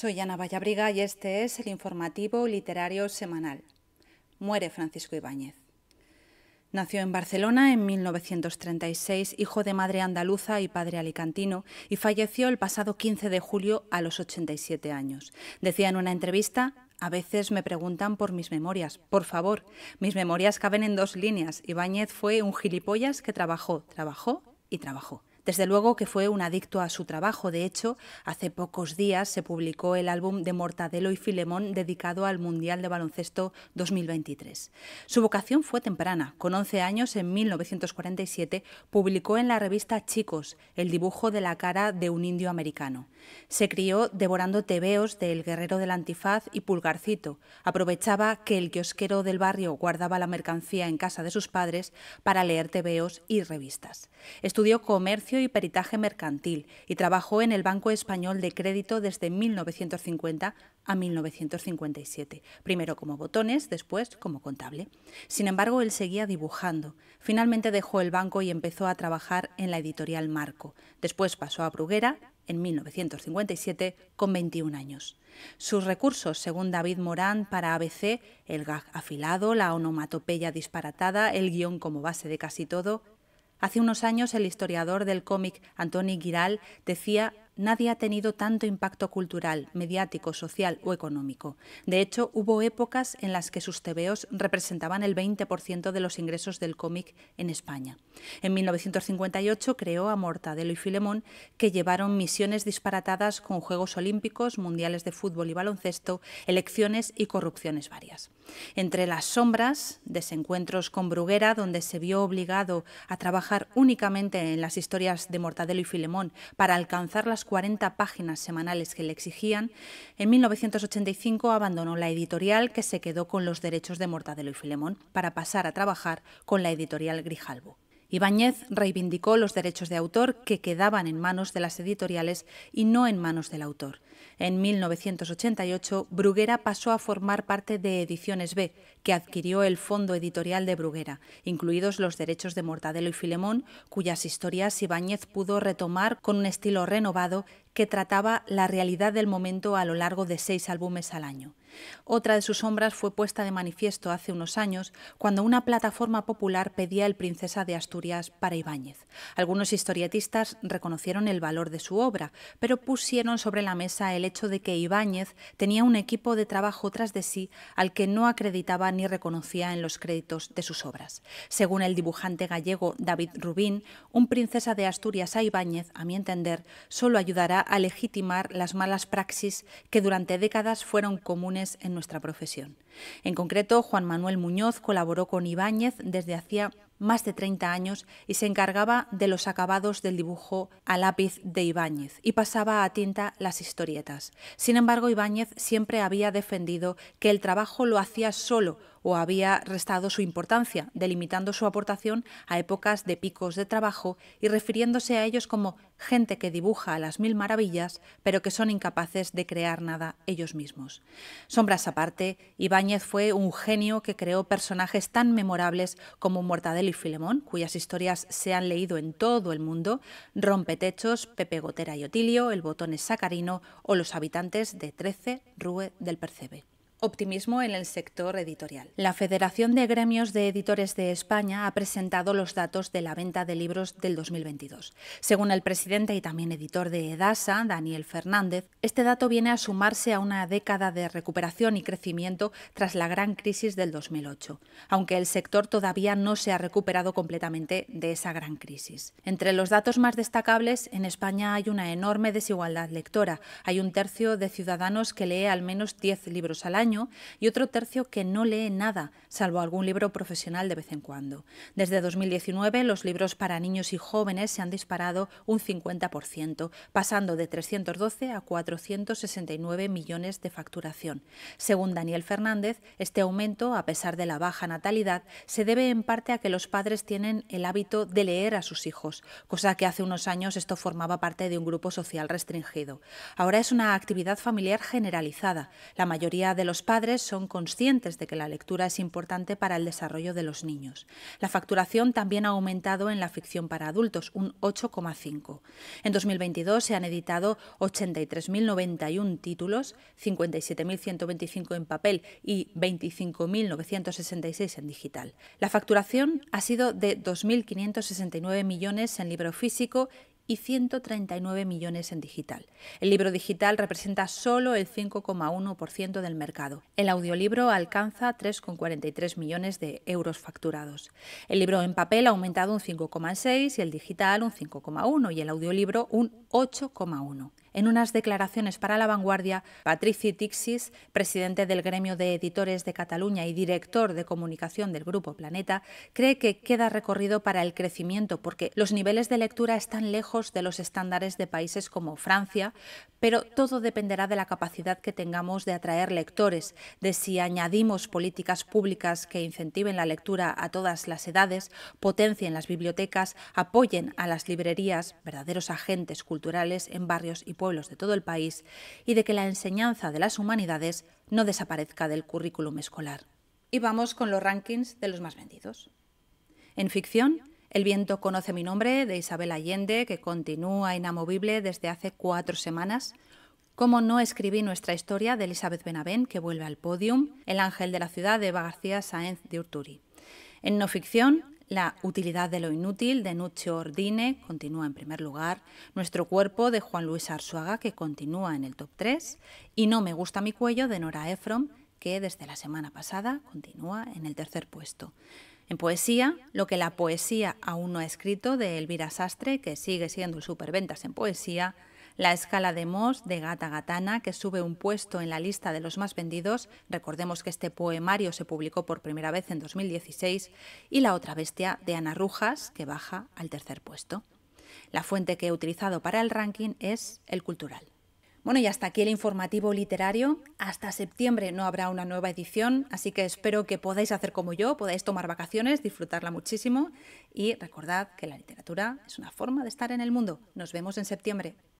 Soy Ana Vallabriga y este es el informativo literario semanal. Muere Francisco Ibáñez. Nació en Barcelona en 1936, hijo de madre andaluza y padre alicantino, y falleció el pasado 15 de julio a los 87 años. Decía en una entrevista, a veces me preguntan por mis memorias. Por favor, mis memorias caben en dos líneas. Ibáñez fue un gilipollas que trabajó, trabajó y trabajó. Desde luego que fue un adicto a su trabajo. De hecho, hace pocos días se publicó el álbum de Mortadelo y Filemón dedicado al Mundial de Baloncesto 2023. Su vocación fue temprana. Con 11 años, en 1947, publicó en la revista Chicos el dibujo de la cara de un indio americano. Se crió devorando tebeos del Guerrero del Antifaz y Pulgarcito. Aprovechaba que el kiosquero del barrio guardaba la mercancía en casa de sus padres para leer tebeos y revistas. Estudió comercio y peritaje mercantil y trabajó en el Banco Español de Crédito desde 1950 a 1957, primero como botones, después como contable. Sin embargo, él seguía dibujando. Finalmente dejó el banco y empezó a trabajar en la editorial Marco. Después pasó a Bruguera en 1957 con 21 años. Sus recursos, según David Morán, para ABC, el gag afilado, la onomatopeya disparatada, el guión como base de casi todo, Hace unos años el historiador del cómic Antoni Giral decía nadie ha tenido tanto impacto cultural, mediático, social o económico. De hecho, hubo épocas en las que sus tebeos representaban el 20% de los ingresos del cómic en España. En 1958 creó a Mortadelo y Filemón, que llevaron misiones disparatadas con Juegos Olímpicos, Mundiales de Fútbol y Baloncesto, elecciones y corrupciones varias. Entre las sombras, desencuentros con Bruguera, donde se vio obligado a trabajar únicamente en las historias de Mortadelo y Filemón para alcanzar las 40 páginas semanales que le exigían, en 1985 abandonó la editorial que se quedó con los derechos de Mortadelo y Filemón para pasar a trabajar con la editorial Grijalbo. Ibáñez reivindicó los derechos de autor que quedaban en manos de las editoriales y no en manos del autor. En 1988, Bruguera pasó a formar parte de Ediciones B, que adquirió el fondo editorial de Bruguera, incluidos los derechos de Mortadelo y Filemón, cuyas historias Ibáñez pudo retomar con un estilo renovado que trataba la realidad del momento a lo largo de seis álbumes al año. Otra de sus sombras fue puesta de manifiesto hace unos años cuando una plataforma popular pedía el Princesa de Asturias para Ibáñez. Algunos historietistas reconocieron el valor de su obra, pero pusieron sobre la mesa el hecho de que Ibáñez tenía un equipo de trabajo tras de sí al que no acreditaba ni reconocía en los créditos de sus obras. Según el dibujante gallego David Rubín, un Princesa de Asturias a Ibáñez, a mi entender, solo ayudará a legitimar las malas praxis que durante décadas fueron comunes en nuestra profesión. En concreto, Juan Manuel Muñoz colaboró con Ibáñez desde hacía más de 30 años y se encargaba de los acabados del dibujo a lápiz de Ibáñez y pasaba a tinta las historietas. Sin embargo, Ibáñez siempre había defendido que el trabajo lo hacía solo o había restado su importancia, delimitando su aportación a épocas de picos de trabajo y refiriéndose a ellos como gente que dibuja a las mil maravillas, pero que son incapaces de crear nada ellos mismos. Sombras aparte, Ibáñez fue un genio que creó personajes tan memorables como Mortadelo y Filemón, cuyas historias se han leído en todo el mundo, Rompetechos, Pepe Gotera y Otilio, El Botones Sacarino o Los habitantes de Trece, Rue del Percebe optimismo en el sector editorial. La Federación de Gremios de Editores de España ha presentado los datos de la venta de libros del 2022. Según el presidente y también editor de EDASA, Daniel Fernández, este dato viene a sumarse a una década de recuperación y crecimiento tras la gran crisis del 2008, aunque el sector todavía no se ha recuperado completamente de esa gran crisis. Entre los datos más destacables, en España hay una enorme desigualdad lectora. Hay un tercio de ciudadanos que lee al menos 10 libros al año y otro tercio que no lee nada, salvo algún libro profesional de vez en cuando. Desde 2019, los libros para niños y jóvenes se han disparado un 50%, pasando de 312 a 469 millones de facturación. Según Daniel Fernández, este aumento, a pesar de la baja natalidad, se debe en parte a que los padres tienen el hábito de leer a sus hijos, cosa que hace unos años esto formaba parte de un grupo social restringido. Ahora es una actividad familiar generalizada. La mayoría de los los padres son conscientes de que la lectura es importante para el desarrollo de los niños. La facturación también ha aumentado en la ficción para adultos, un 8,5. En 2022 se han editado 83.091 títulos, 57.125 en papel y 25.966 en digital. La facturación ha sido de 2.569 millones en libro físico y 139 millones en digital. El libro digital representa solo el 5,1% del mercado. El audiolibro alcanza 3,43 millones de euros facturados. El libro en papel ha aumentado un 5,6 y el digital un 5,1 y el audiolibro un 8,1. En unas declaraciones para La Vanguardia, Patrici Tixis, presidente del Gremio de Editores de Cataluña y director de comunicación del Grupo Planeta, cree que queda recorrido para el crecimiento porque los niveles de lectura están lejos de los estándares de países como Francia, pero todo dependerá de la capacidad que tengamos de atraer lectores, de si añadimos políticas públicas que incentiven la lectura a todas las edades, potencien las bibliotecas, apoyen a las librerías, verdaderos agentes culturales en barrios y pueblos de todo el país y de que la enseñanza de las humanidades no desaparezca del currículum escolar. Y vamos con los rankings de los más vendidos. En ficción, El viento conoce mi nombre de Isabel Allende, que continúa inamovible desde hace cuatro semanas. Cómo no escribí nuestra historia de Elizabeth Benavent, que vuelve al podium. El ángel de la ciudad de Eva García Sáenz de Urturi. En no ficción, la utilidad de lo inútil de Nuccio Ordine continúa en primer lugar, Nuestro cuerpo de Juan Luis Arzuaga que continúa en el top 3 y No me gusta mi cuello de Nora Ephron que desde la semana pasada continúa en el tercer puesto. En poesía, lo que la poesía aún no ha escrito de Elvira Sastre, que sigue siendo el superventas en poesía, la escala de Moss de Gata Gatana, que sube un puesto en la lista de los más vendidos, recordemos que este poemario se publicó por primera vez en 2016, y La otra bestia de Ana Rujas, que baja al tercer puesto. La fuente que he utilizado para el ranking es El Cultural. Bueno, y hasta aquí el informativo literario. Hasta septiembre no habrá una nueva edición, así que espero que podáis hacer como yo, podáis tomar vacaciones, disfrutarla muchísimo y recordad que la literatura es una forma de estar en el mundo. Nos vemos en septiembre.